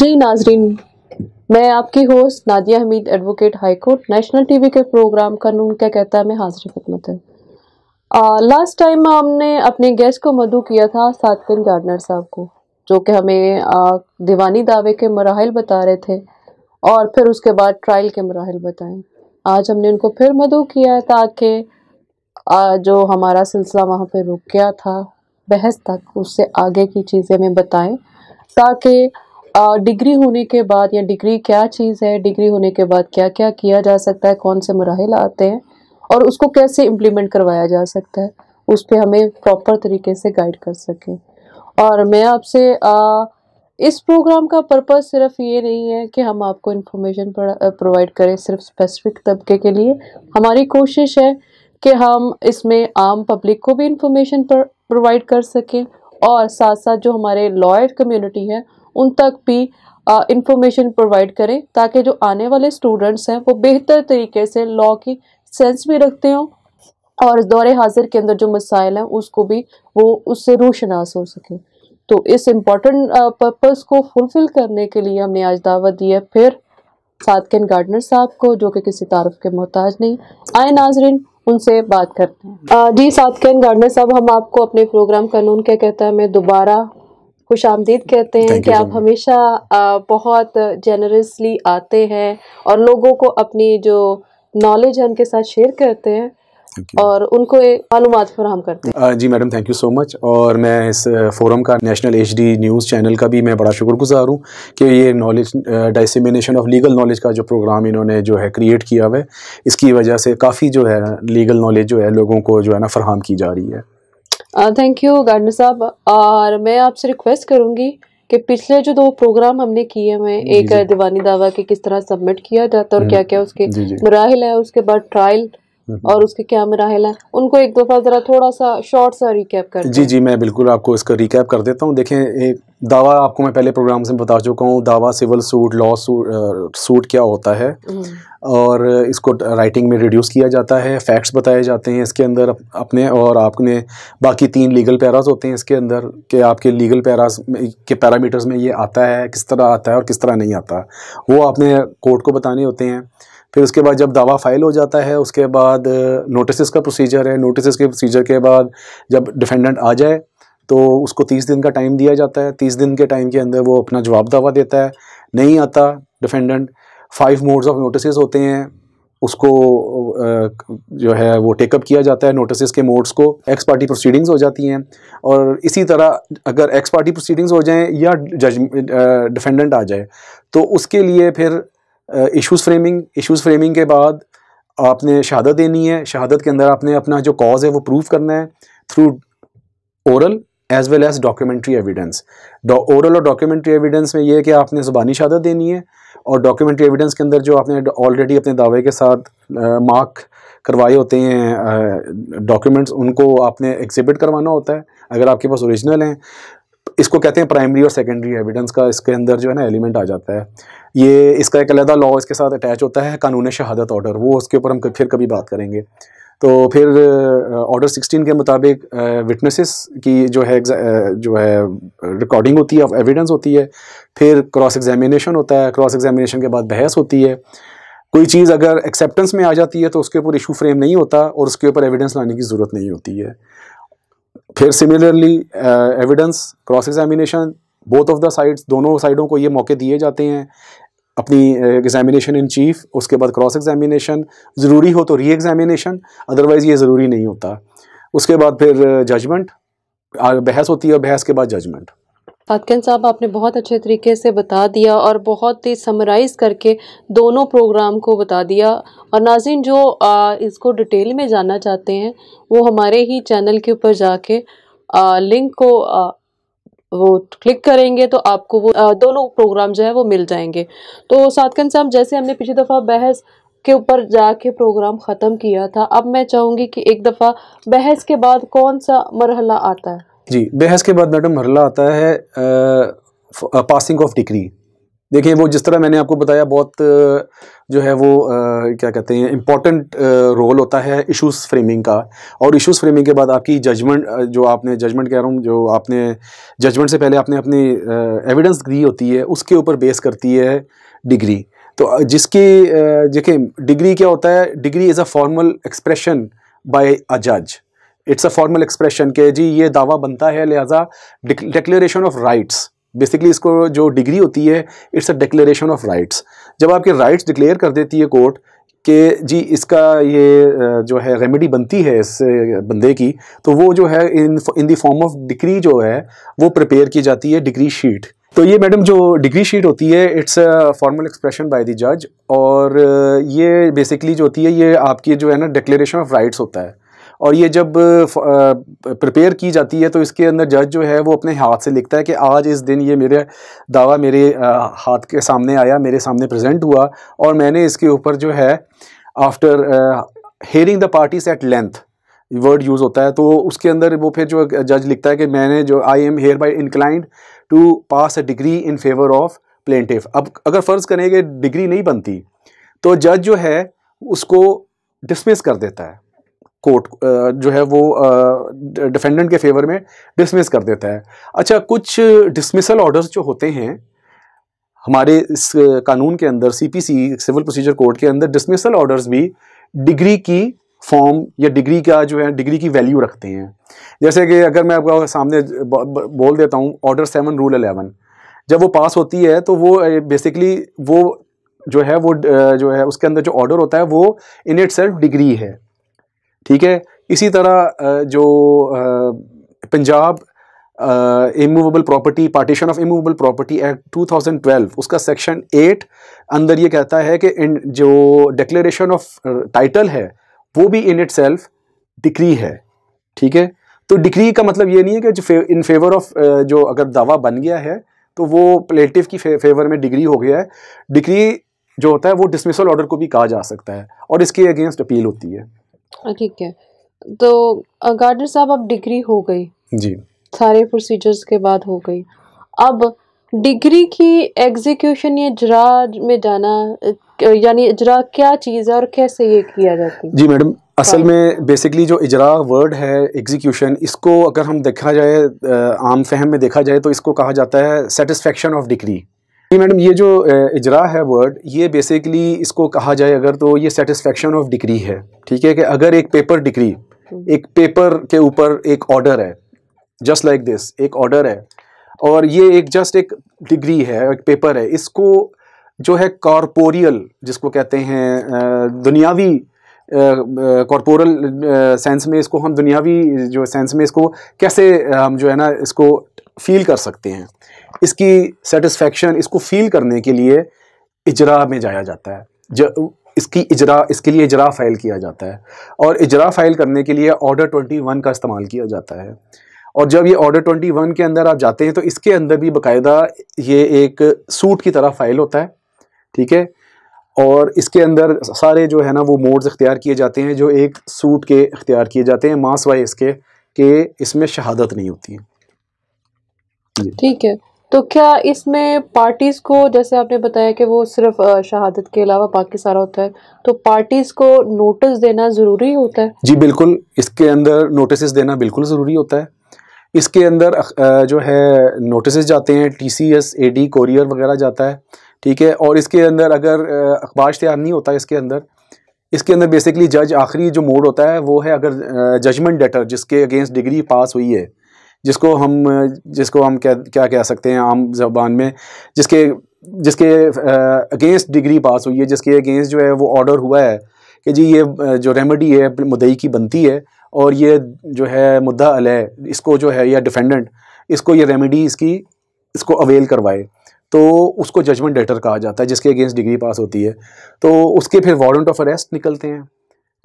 जी नाजरीन मैं आपकी host Nadia Hameed advocate high court national TV के प्रोग्राम कानून क्या कहता है मैं हाजिर खदमत है लास्ट टाइम हमने अपने गेस्ट को मधु किया था सातविन गार्डनर साहब को जो कि हमें दीवानी दावे के मराहल बता रहे थे और फिर उसके बाद ट्रायल के मराहल बताए आज हमने उनको फिर मधु किया ताकि जो हमारा सिलसिला वहाँ पर रुक गया था बहस तक उससे आगे की चीज़ें हमें बताएँ ताकि डिग्री होने के बाद या डिग्री क्या चीज़ है डिग्री होने के बाद क्या क्या किया जा सकता है कौन से मराहल आते हैं और उसको कैसे इम्प्लीमेंट करवाया जा सकता है उस पर हमें प्रॉपर तरीके से गाइड कर सकें और मैं आपसे इस प्रोग्राम का पर्पज़ सिर्फ ये नहीं है कि हम आपको इन्फॉर्मेशन प्रोवाइड करें सिर्फ स्पेसिफिक तबके के लिए हमारी कोशिश है कि हम इसमें आम पब्लिक को भी इंफॉर्मेशन प्रोवाइड कर सकें और साथ साथ जो हमारे लॉयर कम्युनिटी है उन तक भी इंफॉर्मेशन प्रोवाइड करें ताकि जो आने वाले स्टूडेंट्स हैं वो बेहतर तरीके से लॉ की सेंस भी रखते हों और दौर हाजिर के अंदर जो मसाइल हैं उसको भी वो उससे रोशनास हो सकें तो इस इम्पॉर्टेंट पर्पज़ को फुलफ़िल करने के लिए हमने आज दावत दी है फिर सादकिन गार्डनर साहब को जो कि किसी तारफ़ के मोहताज नहीं आए नाजरीन उनसे बात करते हैं जी सादकिन गार्डनर साहब हम आपको अपने प्रोग्राम कानून क्या कहता है मैं दोबारा खुश आमदीद कहते हैं कि आप हमेशा बहुत जेनरसली आते हैं और लोगों को अपनी जो नॉलेज है उनके साथ शेयर करते हैं और उनको मालूम फराम करते हैं जी madam thank you so much और मैं इस फोरम का national H D news channel का भी मैं बड़ा शुक्रगुजार हूँ कि ये knowledge dissemination of legal knowledge का जो प्रोग्राम इन्होंने जो है क्रिएट किया हुआ है इसकी वजह से काफ़ी जो है लीगल नॉलेज जो है लोगों को जो है ना फरहम की जा रही है थैंक यू गार्डनर साहब और मैं आपसे रिक्वेस्ट करूंगी कि पिछले जो दो प्रोग्राम हमने किए हुए एक दीवानी दावा के किस तरह सबमिट किया जाता है और हम्म। क्या क्या उसके मराहल है उसके बाद ट्रायल और उसके क्या मराहल हैं उनको एक दफ़ा ज़रा थोड़ा सा शॉर्ट सा रिकैप कर जी जी मैं बिल्कुल आपको इसका रिकैप कर देता हूँ देखें एक दावा आपको मैं पहले प्रोग्राम से बता चुका हूँ दावा civil suit lawsuit, suit क्या होता है हम्म। और इसको राइटिंग में रिड्यूस किया जाता है फैक्ट्स बताए जाते हैं इसके अंदर अपने और आपने बाकी तीन लीगल पैराज होते हैं इसके अंदर कि आपके लीगल पैराज के पैरामीटर्स में ये आता है किस तरह आता है और किस तरह नहीं आता वो आपने कोर्ट को बताने होते हैं फिर उसके बाद जब दावा फाइल हो जाता है उसके बाद नोटिस का प्रोसीजर है नोटिस के प्रोसीजर के बाद जब डिफेंडेंट आ जाए तो उसको तीस दिन का टाइम दिया जाता है तीस दिन के टाइम के अंदर वो अपना जवाब दावा देता है नहीं आता defendant five modes of notice होते हैं उसको जो है वो टेकअप किया जाता है नोटिस के मोड्स को एक्स पार्टी प्रोसीडिंग्स हो जाती हैं और इसी तरह अगर एक्स पार्टी प्रोसीडिंग्स हो जाएं या जज डिफेंडेंट आ जाए तो उसके लिए फिर इशूज़ फ्रेमिंग इशूज़ फ्रेमिंग के बाद आपने शहादत देनी है शहादत के अंदर आपने अपना जो कॉज है वो प्रूव करना है through oral as well as documentary evidence oral और डॉक्यूमेंट्री एविडेंस में ये है कि आपने ज़ुबानी शहादत देनी है और डॉक्यूमेंट्री एविडेंस के अंदर जो आपने ऑलरेडी अपने दावे के साथ मार्क करवाए होते हैं डॉक्यूमेंट्स उनको आपने एग्जिबिट करवाना होता है अगर आपके पास ओरिजिनल हैं इसको कहते हैं प्राइमरी और सेकेंडरी एविडेंस का इसके अंदर जो है ना एलिमेंट आ जाता है ये इसका एक अलहदा लॉ इसके साथ अटैच होता है कानून शहादत ऑर्डर वो उसके ऊपर हम फिर कभी बात करेंगे तो फिर ऑर्डर सिक्सटीन के मुताबिक विटनेसेस की जो है जो है रिकॉर्डिंग होती है एविडेंस होती है फिर क्रॉस एग्जामिनेशन होता है क्रॉस एग्जामिनेशन के बाद बहस होती है कोई चीज़ अगर एक्सेप्टेंस में आ जाती है तो उसके ऊपर इशू फ्रेम नहीं होता और उसके ऊपर एविडेंस लाने की ज़रूरत नहीं होती है फिर similarly evidence cross examination both of the sides दोनों साइडों को ये मौके दिए जाते हैं अपनी एग्जामिनेशन इन चीफ उसके बाद क्रॉस एग्जामिनेशन ज़रूरी हो तो री एग्जामिनेशन अदरवाइज़ ये ज़रूरी नहीं होता उसके बाद फिर जजमेंट uh, बहस होती है और बहस के बाद जजमेंट हातकन साहब आपने बहुत अच्छे तरीके से बता दिया और बहुत ही समराइज़ करके दोनों प्रोग्राम को बता दिया और नाजिन जो आ, इसको डिटेल में जानना चाहते हैं वो हमारे ही चैनल के ऊपर जाके आ, लिंक को आ, वो क्लिक करेंगे तो आपको वो आ, दोनों प्रोग्राम जो है वो मिल जाएंगे तो सातकन साहब जैसे हमने पिछली दफ़ा बहस के ऊपर जाके प्रोग्राम ख़त्म किया था अब मैं चाहूँगी कि एक दफ़ा बहस के बाद कौन सा मरहला आता है जी बहस के बाद मैडम मरला आता है आ, पासिंग ऑफ डिग्री देखिए वो जिस तरह मैंने आपको बताया बहुत जो है वो आ, क्या कहते हैं इम्पॉर्टेंट रोल होता है इश्यूज़ फ्रेमिंग का और इश्यूज़ फ्रेमिंग के बाद आपकी जजमेंट जो आपने जजमेंट कह रहा हूँ जो आपने जजमेंट से पहले आपने अपनी एविडेंस दी होती है उसके ऊपर बेस करती है डिग्री तो जिसकी देखिए डिग्री क्या होता है decree is a formal expression by a जज इट्स अ फॉर्मल एक्सप्रेशन के जी ये दावा बनता है लिहाजा डिक्लेरेशन ऑफ राइट्स बेसिकली इसको जो डिग्री होती है it's a declaration of rights जब आपके राइट्स डिक्लेयर कर देती है कोर्ट कि जी इसका ये जो है रेमेडी बनती है इस बंदे की तो वो जो है in in the form of decree जो है वो प्रिपेयर की जाती है डिग्री शीट तो ये मैडम जो डिग्री शीट होती है it's a formal expression by the जज और ये बेसिकली जो होती है ये आपकी जो है ना डिक्लेरेशन ऑफ राइट्स होता है और ये जब प्रिपेयर की जाती है तो इसके अंदर जज जो है वो अपने हाथ से लिखता है कि आज इस दिन ये मेरे दावा मेरे हाथ के सामने आया मेरे सामने प्रेजेंट हुआ और मैंने इसके ऊपर जो है after hearing the parties at length word use होता है तो उसके अंदर वो फिर जो जज लिखता है कि मैंने जो I am hereby inclined to pass a decree in favour of plaintiff अब अगर फ़र्ज़ करें कि डिग्री नहीं बनती तो जज जो है उसको डिसमिस कर देता है कोर्ट जो है वो डिफेंडेंट के फेवर में डिसमिस कर देता है अच्छा कुछ डिसमिसल ऑर्डर्स जो होते हैं हमारे इस कानून के अंदर सीपीसी सिविल प्रोसीजर कोड के अंदर डिसमिसल ऑर्डर्स भी डिग्री की फॉर्म या डिग्री का जो है डिग्री की वैल्यू रखते हैं जैसे कि अगर मैं आपका सामने बोल देता हूँ ऑर्डर सेवन रूल अलेवन जब वो पास होती है तो वो बेसिकली वो जो है वो जो है उसके अंदर जो ऑर्डर होता है वो इन इट सेल्फ डिग्री है ठीक है इसी तरह जो Punjab immovable property partition of immovable property act 2012 उसका सेक्शन एट अंदर ये कहता है कि इन जो डिक्लेरेशन ऑफ टाइटल है वो भी इन इट सेल्फ डिक्री है ठीक है तो डिक्री का मतलब ये नहीं है कि जो इन फेवर ऑफ जो अगर दावा बन गया है तो वो प्लेटिव की फे, फेवर में डिग्री हो गया है डिग्री जो होता है वो डिसमिसल ऑर्डर को भी कहा जा सकता है और इसके अगेंस्ट अपील होती है हाँ, ठीक है तो गार्डनर साहब अब डिग्री हो गई जी सारे प्रोसीजर्स के बाद हो गई अब डिग्री की एग्जीक्यूशन या इजरा में जाना यानी इजरा क्या चीज़ है और कैसे ये किया जाता है जी मैडम असल हाँ। में बेसिकली जो इजरा वर्ड है एग्जीक्यूशन इसको अगर हम देखा जाए आम फहम में देखा जाए तो इसको कहा जाता है सेटिस्फेक्शन ऑफ डिग्री मैडम ये जो इजरा है वर्ड ये बेसिकली इसको कहा जाए अगर तो ये सेटिस्फेक्शन ऑफ डिग्री है ठीक है कि अगर एक पेपर डिग्री हम्म। एक पेपर के ऊपर एक ऑर्डर है जस्ट लाइक दिस एक ऑर्डर है और ये एक जस्ट एक डिग्री है एक पेपर है इसको जो है कॉरपोरियल जिसको कहते हैं दुनियावी कॉरपोरल सेंस में इसको हम दुनियावी जो सेंस में इसको कैसे हम जो है ना इसको फील कर सकते हैं इसकी सेटिस्फेक्शन इसको फील करने के लिए इजरा में जाया जाता है ज, इसकी इजरा इसके लिए इजरा फ़ाइल किया जाता है और इजरा फ़ाइल करने के लिए ऑर्डर ट्वेंटी वन का इस्तेमाल किया जाता है और जब ये ऑर्डर ट्वेंटी वन के अंदर आप जाते हैं तो इसके अंदर भी बाकायदा ये एक सूट की तरह फ़ाइल होता है ठीक है और इसके अंदर सारे जो है ना वो मोड्स इख्तियार किए जाते हैं जो एक सूट के इख्तियार किए जाते हैं मास वाइज इसके कि इसमें शहादत नहीं होती है ठीक है तो क्या इसमें पार्टीज़ को जैसे आपने बताया कि वो सिर्फ शहादत के अलावा बाकी सारा होता है तो पार्टीज़ को नोटिस देना ज़रूरी होता है जी बिल्कुल इसके अंदर नोटिस देना बिल्कुल ज़रूरी होता है इसके अंदर जो है नोटिस जाते हैं T C S A D courier वगैरह जाता है ठीक है और इसके अंदर अगर अखबार इश्तहार नहीं होता इसके अंदर इसके अंदर बेसिकली जज आखिरी जो मोड होता है वो है अगर जजमेंट डेटर जिसके अगेंस्ट डिग्री पास हुई है जिसको हम जिसको हम क्या क्या कह सकते हैं आम जबान में जिसके जिसके अगेंस्ट डिग्री पास हुई है जिसके अगेंस्ट जो है वो ऑर्डर हुआ है कि जी ये जो रेमेडी है मुदई की बनती है और ये जो है मुद्दा अलह इसको जो है या डिफेंडेंट इसको ये रेमेडी इसकी इसको अवेल करवाए तो उसको जजमेंट डेटर कहा जाता है जिसके अगेंस्ट डिग्री पास होती है तो उसके फिर वारंट ऑफ अरेस्ट निकलते हैं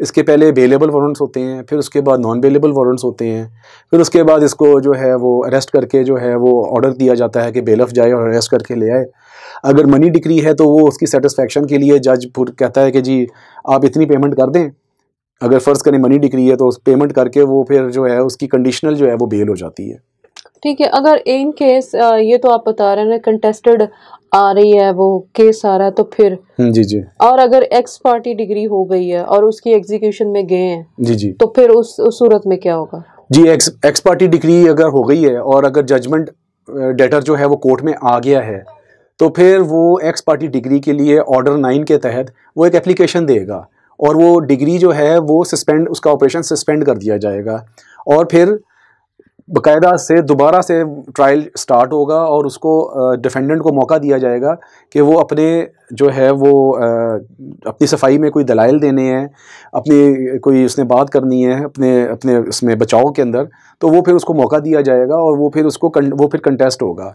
इसके पहले बेलेबल वारंट्स होते हैं फिर उसके बाद नॉन अवेलेबल वारंट्स होते हैं फिर उसके बाद इसको जो है वो अरेस्ट करके जो है वो ऑर्डर दिया जाता है कि बेलफ जाए और अरेस्ट करके ले आए अगर मनी डिक्री है तो वो उसकी सेटिस्फेक्शन के लिए जज कहता है कि जी आप इतनी पेमेंट कर दें अगर फ़र्ज़ करें मनी डिक्री है तो पेमेंट करके वो फिर जो है उसकी कंडीशनल जो है वो बेल हो जाती है ठीक है अगर इन केस ये तो आप बता रहे हैं कंटेस्टेड आ रही है वो केस आ रहा है तो फिर हम्म, जी जी और अगर एक्स पार्टी डिग्री हो गई है और उसकी एग्जीक्यूशन में गए हैं जी जी तो फिर उस, उस सूरत में क्या होगा जी एक्स एक्स पार्टी डिग्री अगर हो गई है और अगर जजमेंट डेटर जो है वो कोर्ट में आ गया है तो फिर वो एक्स पार्टी डिग्री के लिए ऑर्डर नाइन के तहत वो एक एप्लीकेशन देगा और वो डिग्री जो है वो सस्पेंड उसका ऑपरेशन सस्पेंड कर दिया जाएगा और फिर बकायदा से दोबारा से ट्रायल स्टार्ट होगा और उसको डिफेंडेंट को मौका दिया जाएगा कि वो अपने जो है वो अपनी सफाई में कोई दलाइल देने हैं अपनी कोई उसने बात करनी है अपने अपने उसमें बचाव के अंदर तो वो फिर उसको मौका दिया जाएगा और वो फिर उसको वो फिर कंटेस्ट होगा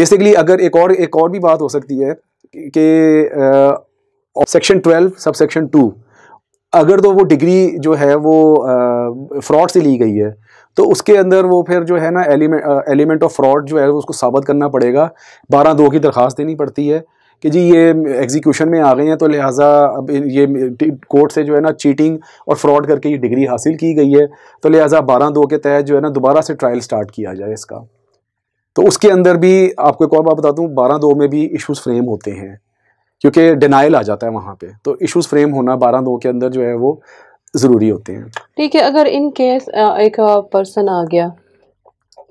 बेसिकली अगर एक और एक और भी बात हो सकती है कि section twelve sub section two अगर तो वो डिग्री जो है वो फ्रॉड से ली गई है तो उसके अंदर वो फिर जो है ना एलिमेंट एलिमेंट ऑफ फ्रॉड जो है उसको साबित करना पड़ेगा बारह दो की दरख्वास्त देनी पड़ती है कि जी ये एग्जीक्यूशन में आ गए हैं तो लिहाजा अब ये कोर्ट से जो है ना चीटिंग और फ्रॉड करके ये डिग्री हासिल की गई है तो लिहाजा बारह दो के तहत जो है ना दोबारा से ट्रायल स्टार्ट किया जाए इसका तो उसके अंदर भी आपको एक और बात बता दूँ बारह दो में भी इशूज़ फ्रेम होते हैं क्योंकि डिनाइल आ जाता है वहाँ पे तो इश्यूज़ फ्रेम होना बारह दो के अंदर जो है वो ज़रूरी होते हैं ठीक है अगर इन केस एक पर्सन आ गया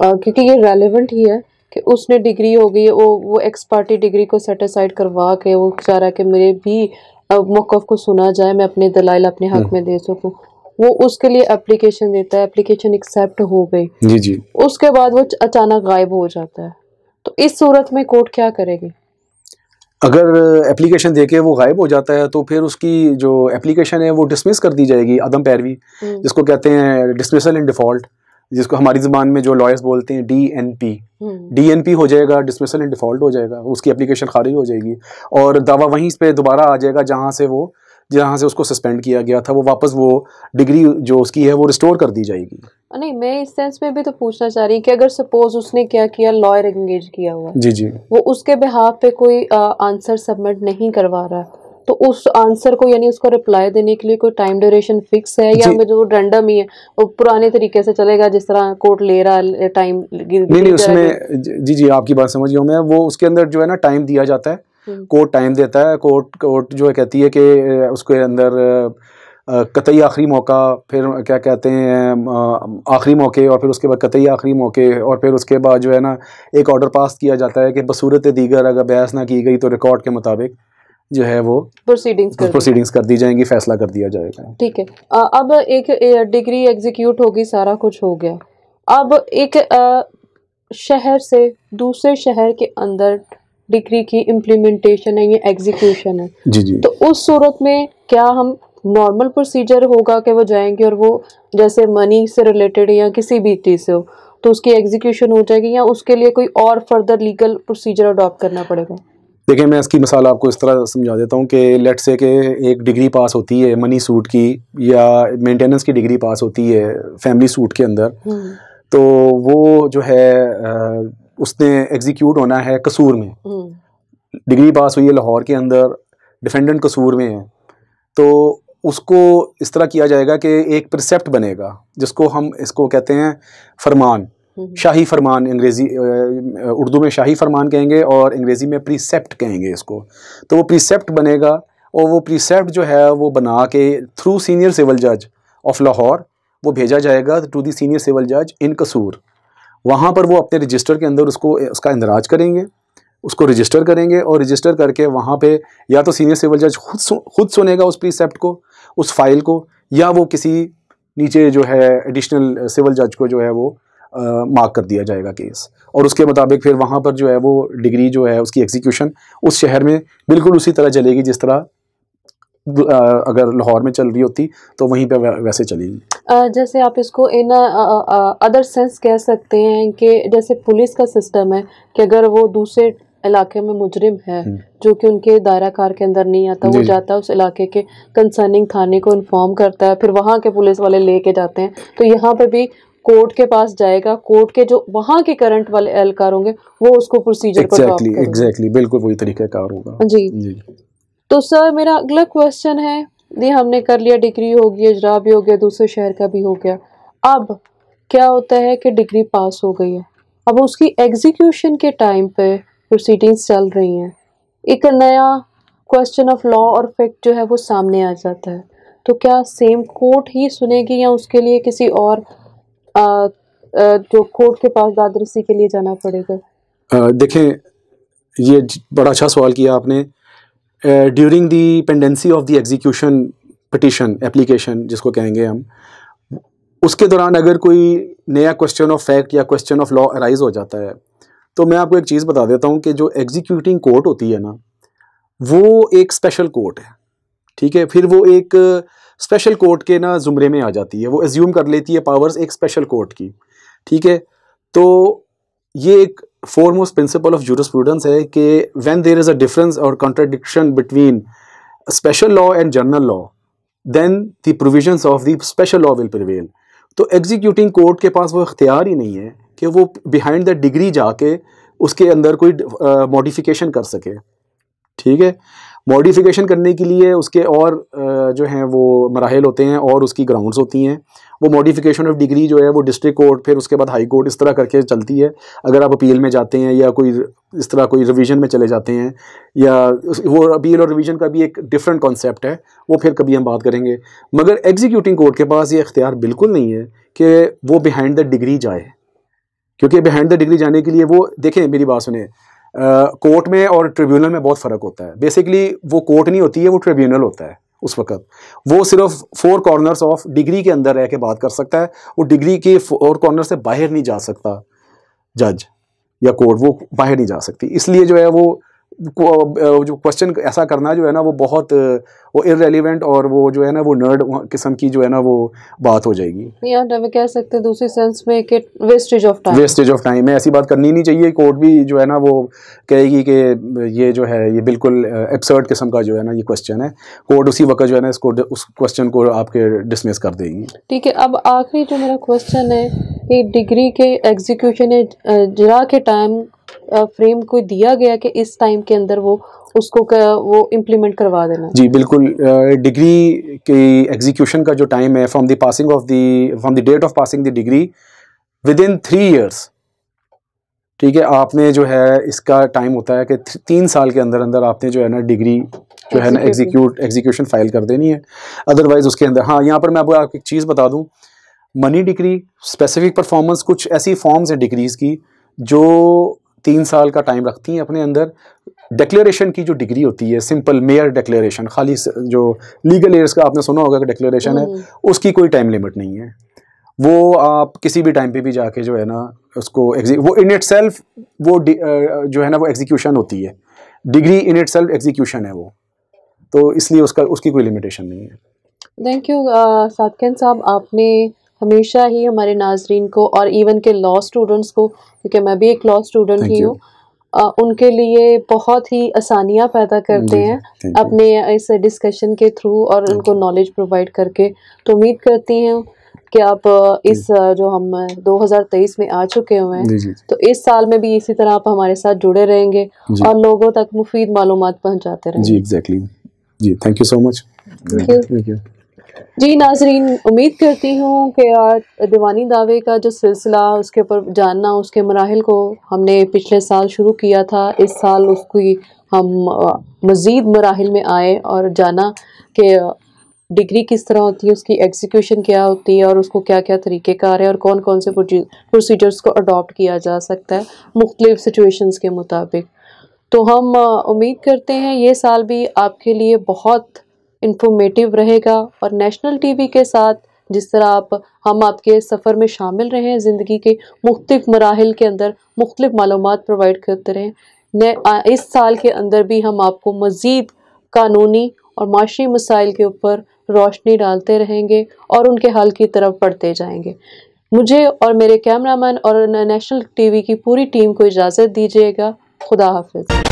क्योंकि ये रेलिवेंट ही है कि उसने डिग्री हो गई वो वो एक्सपर्टी डिग्री को सेटिसाइड करवा के वो चाह रहा है कि मेरे भी मौक़ को सुना जाए मैं अपने दलाइल अपने हक हम्म। में दे सकूँ वो उसके लिए एप्लीकेशन देता है एप्लीकेशन एक्सेप्ट हो गई जी जी उसके बाद वो अचानक गायब हो जाता है तो इस सूरत में कोर्ट क्या करेगी अगर एप्लीकेशन दे के वो गायब हो जाता है तो फिर उसकी जो एप्लीकेशन है वो डिसमिस कर दी जाएगी अदम पैरवी हम्म। जिसको कहते हैं डिसमिसल इन डिफ़ॉल्ट जिसको हमारी ज़बान में जो लॉयर्स बोलते हैं D N P D N P हो जाएगा डिसमिसल इन डिफ़ॉल्ट हो जाएगा उसकी एप्लीकेशन खारिज हो जाएगी और दावा वहीं पर दोबारा आ जाएगा जहाँ से वो जहाँ से उसको सस्पेंड किया गया था वो वापस वो डिग्री जो उसकी है वो रिस्टोर कर दी जाएगी नहीं मैं इस सेंस में भी तो पूछना चाह रही कि अगर सपोज उसने क्या किया लॉयर एंगेज किया हुआ जी जी वो उसके बिहाव पे कोई आंसर सबमिट नहीं करवा रहा तो उस आंसर को यानी उसको रिप्लाई देने के लिए कोई टाइम ड्यूरेशन फिक्स है या जो रैंडम ही है वो पुराने तरीके से चलेगा जिस तरह कोर्ट ले रहा टाइम नहीं नहीं उसमें जी जी आपकी बात समझ गया मैं वो उसके अंदर जो है ना टाइम दिया जाता है हम्म। कोर्ट टाइम देता है कोर्ट कोर्ट जो कहती है कि उसके अंदर कतई आखिरी मौका फिर क्या कहते हैं आखिरी मौके और फिर उसके बाद कतई आखिरी मौके और फिर उसके बाद जो है ना एक ऑर्डर पास किया जाता है कि बसूरत दीगर अगर बहस ना की गई तो रिकॉर्ड के मुताबिक जो है वो प्रोसीडिंग्स कर प्रोसीडिंग्स कर दी जाएंगी फैसला कर दिया जाएगा ठीक है आ, अब एक डिग्री एग्जीक्यूट होगी सारा कुछ हो गया अब एक आ, शहर से दूसरे शहर के अंदर डिग्री की इम्प्लीमेंटेशन है ये एग्जीक्यूशन है जी जी तो उस सूरत में क्या हम नॉर्मल प्रोसीजर होगा कि वो जाएंगे और वो जैसे मनी से रिलेटेड या किसी भी चीज़ से हो तो उसकी एग्जीक्यूशन हो जाएगी या उसके लिए कोई और फर्दर लीगल प्रोसीजर अडॉप्ट करना पड़ेगा देखिए मैं इसकी मिसाल आपको इस तरह समझा देता हूँ कि लेट से के एक डिग्री पास होती है मनी सूट की या मेंटेनेंस की डिग्री पास होती है फैमिली सूट के अंदर हम्म। तो वो जो है आ, उसने एग्जीक्यूट होना है कसूर में हम्म। डिग्री पास हुई है लाहौर के अंदर डिफेंडेंट कसूर में है तो उसको इस तरह किया जाएगा कि एक प्रसेप्ट बनेगा जिसको हम इसको कहते हैं फरमान हम्म। शाही फरमान अंग्रेज़ी उर्दू में शाही फरमान कहेंगे और अंग्रेज़ी में प्रीसेप्ट कहेंगे इसको तो वो प्रीसेप्ट बनेगा और वो प्रीसेप्ट जो है वो बना के थ्रू सीनियर सिविल जज ऑफ लाहौर वो भेजा जाएगा टू दी सीनियर सिविल जज इन कसूर वहाँ पर वो अपने रजिस्टर के अंदर उसको उसका इंदराज करेंगे उसको रजिस्टर करेंगे और रजिस्टर करके वहाँ पे या तो सीनियर सिविल जज खुद सु, खुद सुनेगा उस प्रीसेप्ट को उस फाइल को या वो किसी नीचे जो है एडिशनल सिविल जज को जो है वो मार्क कर दिया जाएगा केस और उसके मुताबिक फिर वहाँ पर जो है वो डिग्री जो है उसकी एग्जीक्यूशन उस शहर में बिल्कुल उसी तरह चलेगी जिस तरह अगर लाहौर में चल रही होती तो वहीं पे वैसे चलेगी जैसे आप इसको इन अदर सेंस कह सकते हैं कि जैसे पुलिस का सिस्टम है कि अगर वो दूसरे इलाके में मुजरिम है हम्म। जो कि उनके दायरा कार के अंदर नहीं आता वो जाता है उस इलाके के कंसर्निंग थाने को इन्फॉर्म करता है फिर वहाँ के पुलिस वाले लेके जाते हैं तो यहाँ पे भी कोर्ट के पास जाएगा कोर्ट के जो वहाँ के करंट वाले एहलकार होंगे वो उसको प्रोसीजर exactly, पर एग्जैक्टली exactly, बिल्कुल वही तरीका कार होगा जी, जी। तो सर मेरा अगला क्वेश्चन है ये हमने कर लिया डिग्री हो गई अजरा भी हो गया दूसरे शहर का भी हो गया अब क्या होता है कि डिग्री पास हो गई है अब उसकी एग्जीक्यूशन के टाइम पे प्रोसीडिंग्स चल रही हैं एक नया क्वेश्चन ऑफ लॉ और फैक्ट जो है वो सामने आ जाता है तो क्या सेम कोर्ट ही सुनेगी या उसके लिए किसी और आ, आ, जो कोर्ट के पास दादरसी के लिए जाना पड़ेगा देखें ये बड़ा अच्छा सवाल किया आपने during the pendency of the execution petition application जिसको कहेंगे हम उसके दौरान अगर कोई नया क्वेश्चन ऑफ फैक्ट या क्वेश्चन ऑफ लॉ अराइज हो जाता है तो मैं आपको एक चीज़ बता देता हूँ कि जो एग्जीक्यूटिंग कोर्ट होती है ना वो एक स्पेशल कोर्ट है ठीक है फिर वो एक स्पेशल कोर्ट के ना ज़ुमरे में आ जाती है वो एज्यूम कर लेती है पावर्स एक स्पेशल कोर्ट की ठीक है तो ये एक for most principal of jurisprudence है कि when there is a difference और contradiction between special law and general law then the provision of the special law will prevail तो एग्जीक्यूटिंग कोर्ट के पास वो इख्तियार ही नहीं है कि वो बिहाइंड द डिग्री जाके उसके अंदर कोई मॉडिफिकेशन uh, कर सके ठीक है मॉडिफिकेशन करने के लिए उसके और जो हैं वो मराहल होते हैं और उसकी ग्राउंड्स होती हैं वो मॉडिफिकेशन ऑफ डिग्री जो है वो डिस्ट्रिक्ट कोर्ट फिर उसके बाद हाई कोर्ट इस तरह करके चलती है अगर आप अपील में जाते हैं या कोई इस तरह कोई रिवीजन में चले जाते हैं या वो अपील और रिवीजन का भी एक डिफरेंट कॉन्सेप्ट है वो फिर कभी हम बात करेंगे मगर एग्जीक्यूटिंग कोर्ट के पास ये अख्तियार बिल्कुल नहीं है कि वो बिहाइंड द डिग्री जाए क्योंकि बिहाइंड द डिग्री जाने के लिए वो देखें मेरी बात सुने कोर्ट में और ट्रिब्यूनल में बहुत फ़र्क होता है बेसिकली वो कोर्ट नहीं होती है वो ट्रिब्यूनल होता है उस वक्त वो सिर्फ फोर कॉर्नर्स ऑफ डिग्री के अंदर रह के बात कर सकता है वो डिग्री के फोर कॉर्नर से बाहर नहीं जा सकता जज या कोर्ट वो बाहर नहीं जा सकती इसलिए जो है वो जो क्वेश्चन ऐसा करना जो है ना वो बहुत वो इरेलीवेंट और वो जो है ना वो नर्ड किस्म की जो है ना वो बात हो जाएगी कह सकते दूसरे सेंस में कि wastage of time wastage of time है ऐसी बात करनी नहीं चाहिए कोर्ट भी जो है ना वो कहेगी कि ये जो है ये बिल्कुल एबसर्ड किस्म का जो है ना ये क्वेश्चन है कोर्ट उसी वक्त जो है ना इसको उस क्वेश्चन को आपके डिसमिस कर देगी ठीक है अब आखिरी जो मेरा क्वेश्चन है कि डिग्री के एग्जीक्यूशन जरा के टाइम फ्रेम को दिया गया कि इस टाइम के अंदर वो उसको कर, वो इम्प्लीमेंट करवा देना जी बिल्कुल डिग्री की एग्जीक्यूशन का जो टाइम है from the passing of the from the date of passing the degree within three years ठीक है आपने जो है इसका टाइम होता है कि तीन साल के अंदर अंदर आपने जो है ना डिग्री जो है ना एग्जीक्यूट एग्जीक्यूशन फाइल कर देनी है अदरवाइज़ उसके अंदर हाँ यहाँ पर मैं आपको आप एक चीज़ बता दूँ मनी डिग्री स्पेसिफिक परफॉर्मेंस कुछ ऐसी फॉर्म्स हैं डिग्रीज़ की जो तीन साल का टाइम रखती हैं अपने अंदर डिक्लेरेशन की जो डिग्री होती है सिंपल मेयर डिक्लेरेशन खाली जो लीगल एयर्स का आपने सुना होगा कि डिक्लेरेशन है हम्म। उसकी कोई टाइम लिमिट नहीं है वो आप किसी भी टाइम पे भी जाके जो है ना उसको वो इन इट सेल्फ वो जो है ना वो एग्जीक्यूशन होती है degree in itself execution है वो तो इसलिए उसका उसकी कोई लिमिटेशन नहीं है थैंक यू uh, साहब आपने हमेशा ही हमारे नाजरीन को और इवन के लॉ स्टूडेंट्स को क्योंकि मैं भी एक लॉ स्टूडेंट ही हूँ उनके लिए बहुत ही आसानियाँ पैदा करते हैं अपने इस डिस्कशन के थ्रू और उनको नॉलेज प्रोवाइड करके तो उम्मीद करती हूँ कि आप इस जो हम 2023 में आ चुके हुए हैं तो इस साल में भी इसी तरह आप हमारे साथ जुड़े रहेंगे और लोगों तक मुफीद मालूम पहुँचाते रहेंगे जी एग्जैक्टली जी thank you so much thank you जी नाजरीन उम्मीद करती हूँ कि आज दीवानी दावे का जो सिलसिला उसके ऊपर जानना उसके मराहल को हमने पिछले साल शुरू किया था इस साल उसकी हम मज़ीद मराहल में आए और जाना कि डिग्री किस तरह होती है उसकी एग्जीक्यूशन क्या होती है और उसको क्या क्या तरीक़ेकार है और कौन कौन से प्रोसीजर्स को अडॉप्ट किया जा सकता है मुख्तलिफ़ सिचुएशन के मुताबिक तो हम उम्मीद करते हैं ये साल भी आपके लिए बहुत इन्फॉर्मेटिव रहेगा और नेशनल टीवी के साथ जिस तरह आप हम आपके सफ़र में शामिल रहे हैं ज़िंदगी के मुख्त मराहल के अंदर मुख्त मालूम प्रोवाइड करते रहें इस साल के अंदर भी हम आपको मज़ीद कानूनी और माशी मसाइल के ऊपर रोशनी डालते रहेंगे और उनके हल की तरफ बढ़ते जाएंगे मुझे और मेरे कैमरामैन और नेशनल टीवी की पूरी टीम को इजाज़त दीजिएगा खुदा हाफिज़